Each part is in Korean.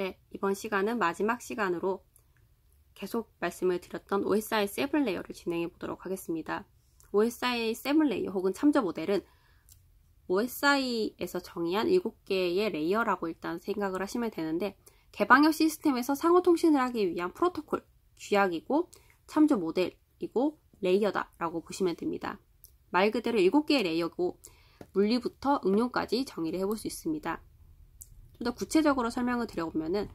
네, 이번 시간은 마지막 시간으로 계속 말씀을 드렸던 OSI 7 레이어를 진행해 보도록 하겠습니다. OSI 7 레이어 혹은 참조 모델은 OSI에서 정의한 7개의 레이어라고 일단 생각을 하시면 되는데 개방형 시스템에서 상호통신을 하기 위한 프로토콜, 규약이고 참조 모델이고 레이어다 라고 보시면 됩니다. 말 그대로 7개의 레이어고 물리부터 응용까지 정의를 해볼 수 있습니다. 좀더 구체적으로 설명을 드려보면은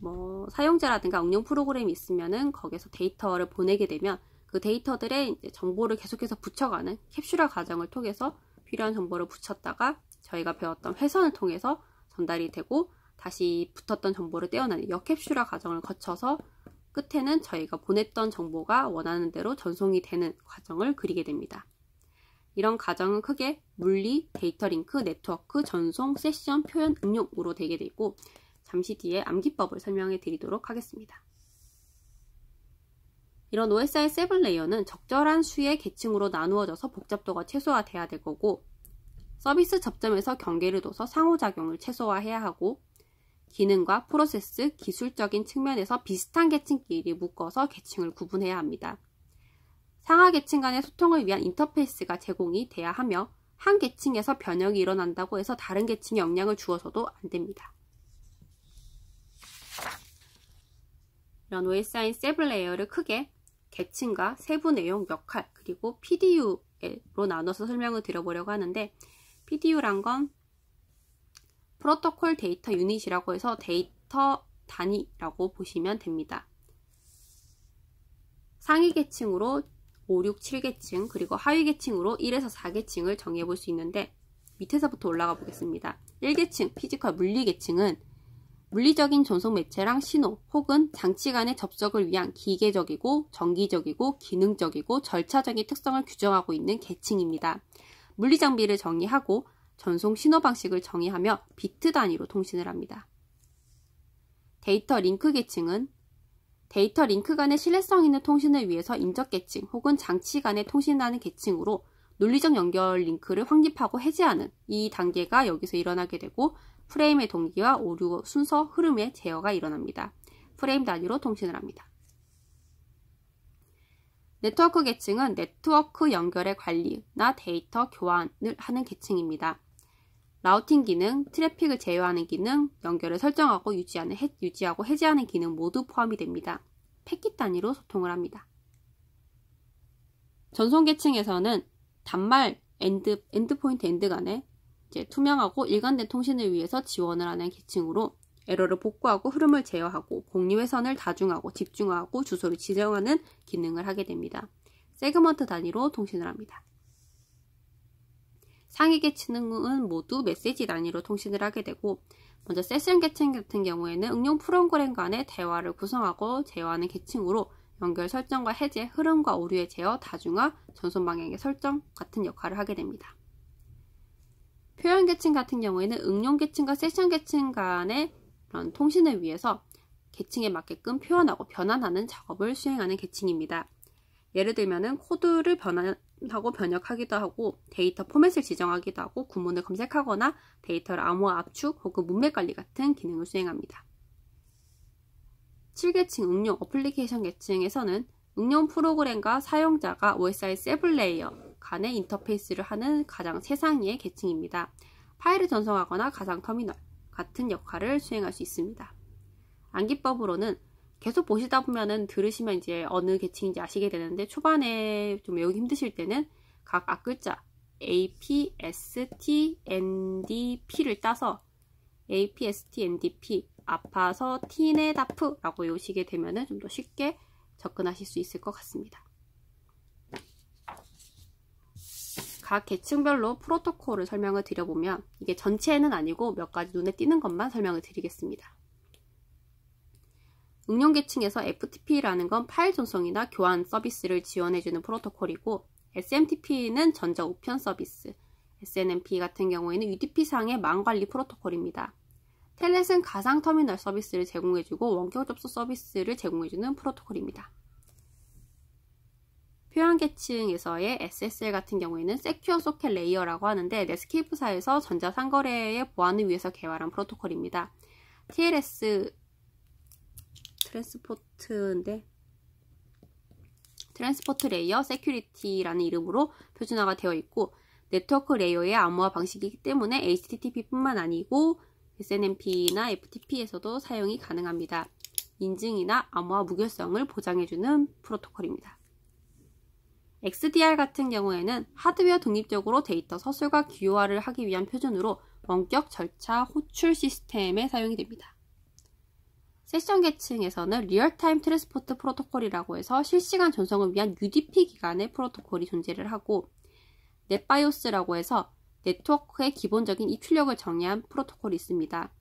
뭐 사용자라든가 응용 프로그램이 있으면은 거기서 데이터를 보내게 되면 그 데이터들의 정보를 계속해서 붙여가는 캡슐화 과정을 통해서 필요한 정보를 붙였다가 저희가 배웠던 회선을 통해서 전달이 되고 다시 붙었던 정보를 떼어내는 역캡슐화 과정을 거쳐서 끝에는 저희가 보냈던 정보가 원하는 대로 전송이 되는 과정을 그리게 됩니다. 이런 과정은 크게 물리, 데이터 링크, 네트워크, 전송, 세션, 표현, 응용으로 되게 되고 잠시 뒤에 암기법을 설명해 드리도록 하겠습니다. 이런 OSI 7 레이어는 적절한 수의 계층으로 나누어져서 복잡도가 최소화돼야 될 거고 서비스 접점에서 경계를 둬서 상호작용을 최소화해야 하고 기능과 프로세스, 기술적인 측면에서 비슷한 계층끼리 묶어서 계층을 구분해야 합니다. 상하 계층 간의 소통을 위한 인터페이스가 제공이 돼야 하며 한 계층에서 변형이 일어난다고 해서 다른 계층에 영향을 주어서도 안됩니다. 이런 웨이사인 세블 레이어를 크게 계층과 세부 내용 역할 그리고 PDU로 나눠서 설명을 드려보려고 하는데 PDU란 건 프로토콜 데이터 유닛이라고 해서 데이터 단위라고 보시면 됩니다. 상위 계층으로 5, 6, 7계층 그리고 하위 계층으로 1에서 4계층을 정의해 볼 수 있는데 밑에서부터 올라가 보겠습니다. 1계층 피지컬 물리 계층은 물리적인 전송 매체랑 신호 혹은 장치 간의 접속을 위한 기계적이고 정기적이고 기능적이고 절차적인 특성을 규정하고 있는 계층입니다. 물리 장비를 정의하고 전송 신호 방식을 정의하며 비트 단위로 통신을 합니다. 데이터 링크 계층은 데이터 링크 간의 신뢰성 있는 통신을 위해서 인적 계층 혹은 장치 간의 통신하는 계층으로 논리적 연결 링크를 확립하고 해제하는 이 단계가 여기서 일어나게 되고 프레임의 동기와 오류 순서 흐름의 제어가 일어납니다. 프레임 단위로 통신을 합니다. 네트워크 계층은 네트워크 연결의 관리나 데이터 교환을 하는 계층입니다. 라우팅 기능, 트래픽을 제어하는 기능, 연결을 설정하고 유지하는, 해, 유지하고 해제하는 기능 모두 포함이 됩니다. 패킷 단위로 소통을 합니다. 전송 계층에서는 단말 엔드, 엔드포인트 엔드 간에 투명하고 일관된 통신을 위해서 지원을 하는 계층으로 에러를 복구하고 흐름을 제어하고 공유회선을 다중하고 집중하고 주소를 지정하는 기능을 하게 됩니다. 세그먼트 단위로 통신을 합니다. 상위계 층은 모두 메시지 단위로 통신을 하게 되고 먼저 세션 계층 같은 경우에는 응용 프로그램 간의 대화를 구성하고 제어하는 계층으로 연결 설정과 해제, 흐름과 오류의 제어, 다중화, 전송 방향의 설정 같은 역할을 하게 됩니다. 표현 계층 같은 경우에는 응용 계층과 세션 계층 간의 그런 통신을 위해서 계층에 맞게끔 표현하고 변환하는 작업을 수행하는 계층입니다. 예를 들면 코드를 변환, 하고 변역하기도 하고 데이터 포맷을 지정하기도 하고 구문을 검색하거나 데이터를 암호화 압축 혹은 문맥 관리 같은 기능을 수행합니다. 7계층 응용 어플리케이션 계층에서는 응용 프로그램과 사용자가 OSI 세블 레이어 간의 인터페이스를 하는 가장 최상위의 계층입니다. 파일을 전송하거나 가상 터미널 같은 역할을 수행할 수 있습니다. 암기법으로는 계속 보시다 보면은 들으시면 이제 어느 계층인지 아시게 되는데 초반에 좀 외우기 힘드실 때는 각 앞글자 A, P, S, T, N, D, P를 따서 A, P, S, T, N, D, P 아파서 티네다프 라고 외우시게 되면은 좀 더 쉽게 접근하실 수 있을 것 같습니다. 각 계층별로 프로토콜을 설명을 드려보면 이게 전체는 아니고 몇 가지 눈에 띄는 것만 설명을 드리겠습니다. 응용계층에서 FTP라는 건 파일 전송이나 교환 서비스를 지원해주는 프로토콜이고 SMTP는 전자 우편 서비스, SNMP 같은 경우에는 UDP상의 망관리 프로토콜입니다. 텔넷은 가상 터미널 서비스를 제공해주고 원격 접속 서비스를 제공해주는 프로토콜입니다. 표현 계층에서의 SSL 같은 경우에는 Secure Socket Layer라고 하는데 넷스케이프사에서 전자상거래의 보안을 위해서 개발한 프로토콜입니다. TLS 트랜스포트인데 트랜스포트 레이어 세큐리티라는 이름으로 표준화가 되어 있고 네트워크 레이어의 암호화 방식이기 때문에 HTTP뿐만 아니고 SNMP나 FTP에서도 사용이 가능합니다. 인증이나 암호화 무결성을 보장해주는 프로토콜입니다. XDR 같은 경우에는 하드웨어 독립적으로 데이터 서술과 기호화를 하기 위한 표준으로 원격 절차 호출 시스템에 사용이 됩니다. 세션 계층에서는 리얼타임 트랜스포트 프로토콜이라고 해서 실시간 전송을 위한 UDP 기간의 프로토콜이 존재를 하고 넷바이오스라고 해서 네트워크의 기본적인 입출력을 정의한 프로토콜이 있습니다.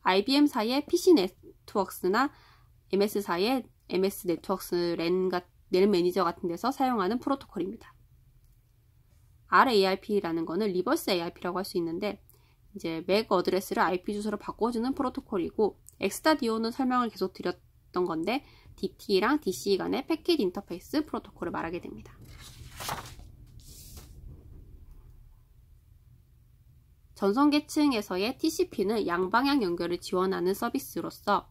IBM사의 PC 네트워크스나 MS사의 MS 네트워크스 랜, 랜 매니저 같은 데서 사용하는 프로토콜입니다. RARP라는 거는 리버스 ARP라고 할 수 있는데 이제 맥 어드레스를 IP 주소로 바꿔주는 프로토콜이고 엑스타디오는 설명을 계속 드렸던 건데 DT랑 d c 간의 패킷 인터페이스 프로토콜을 말하게 됩니다. 전선 계층에서의 TCP는 양방향 연결을 지원하는 서비스로서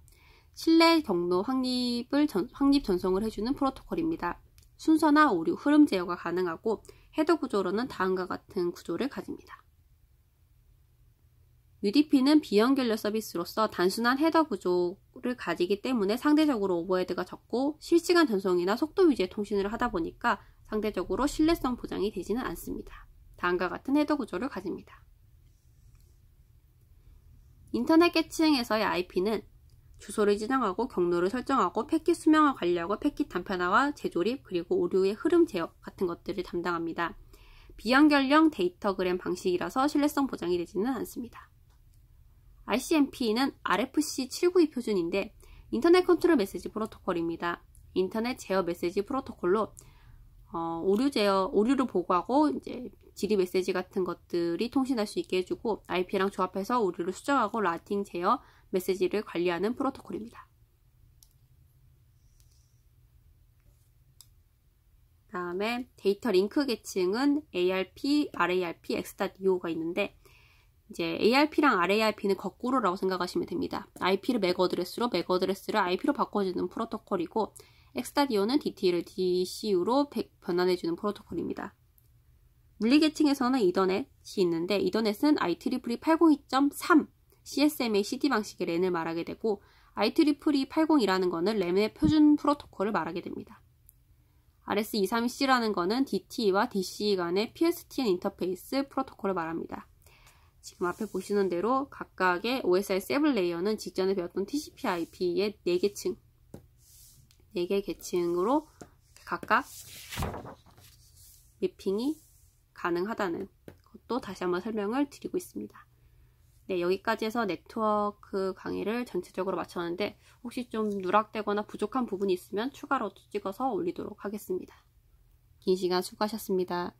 실내 경로 확립을 전, 확립 전송을 해주는 프로토콜입니다. 순서나 오류, 흐름 제어가 가능하고 헤드 구조로는 다음과 같은 구조를 가집니다. UDP는 비연결력 서비스로서 단순한 헤더 구조를 가지기 때문에 상대적으로 오버헤드가 적고 실시간 전송이나 속도 위주의 통신을 하다 보니까 상대적으로 신뢰성 보장이 되지는 않습니다. 다음과 같은 헤더 구조를 가집니다. 인터넷 계층에서의 IP는 주소를 지정하고 경로를 설정하고 패킷 수명을 관리하고 패킷 단편화와 재조립 그리고 오류의 흐름 제어 같은 것들을 담당합니다. 비연결형 데이터그램 방식이라서 신뢰성 보장이 되지는 않습니다. RCMP는 RFC 792 표준인데 인터넷 컨트롤 메시지 프로토콜입니다. 인터넷 제어 메시지 프로토콜로 어, 오류 제어 오류를 보고하고 이제 질의 메시지 같은 것들이 통신할 수 있게 해주고 IP랑 조합해서 오류를 수정하고 라팅 제어 메시지를 관리하는 프로토콜입니다. 다음에 데이터 링크 계층은 ARP, RARP, XDOT가 e 있는데 이제 ARP랑 RARP는 거꾸로라고 생각하시면 됩니다. IP를 맥 어드레스로, 맥 어드레스를 IP로 바꿔주는 프로토콜이고 엑스타디오는 DT를 DCU로 변환해주는 프로토콜입니다. 물리 계층에서는 이더넷이 있는데 이더넷은 IEEE 802.3 CSM의 CD 방식의 랜을 말하게 되고 IEEE 80이라는 거는 램의 표준 프로토콜을 말하게 됩니다. RS232C라는 거는 d t 와 d c 간의 PSTN 인터페이스 프로토콜을 말합니다. 지금 앞에 보시는 대로 각각의 OSI 7 레이어는 직전에 배웠던 TCP IP의 4개 층, 4개 계층으로 각각 매핑이 가능하다는 것도 다시 한번 설명을 드리고 있습니다. 네, 여기까지 해서 네트워크 강의를 전체적으로 마쳤는데 혹시 좀 누락되거나 부족한 부분이 있으면 추가로 찍어서 올리도록 하겠습니다. 긴 시간 수고하셨습니다.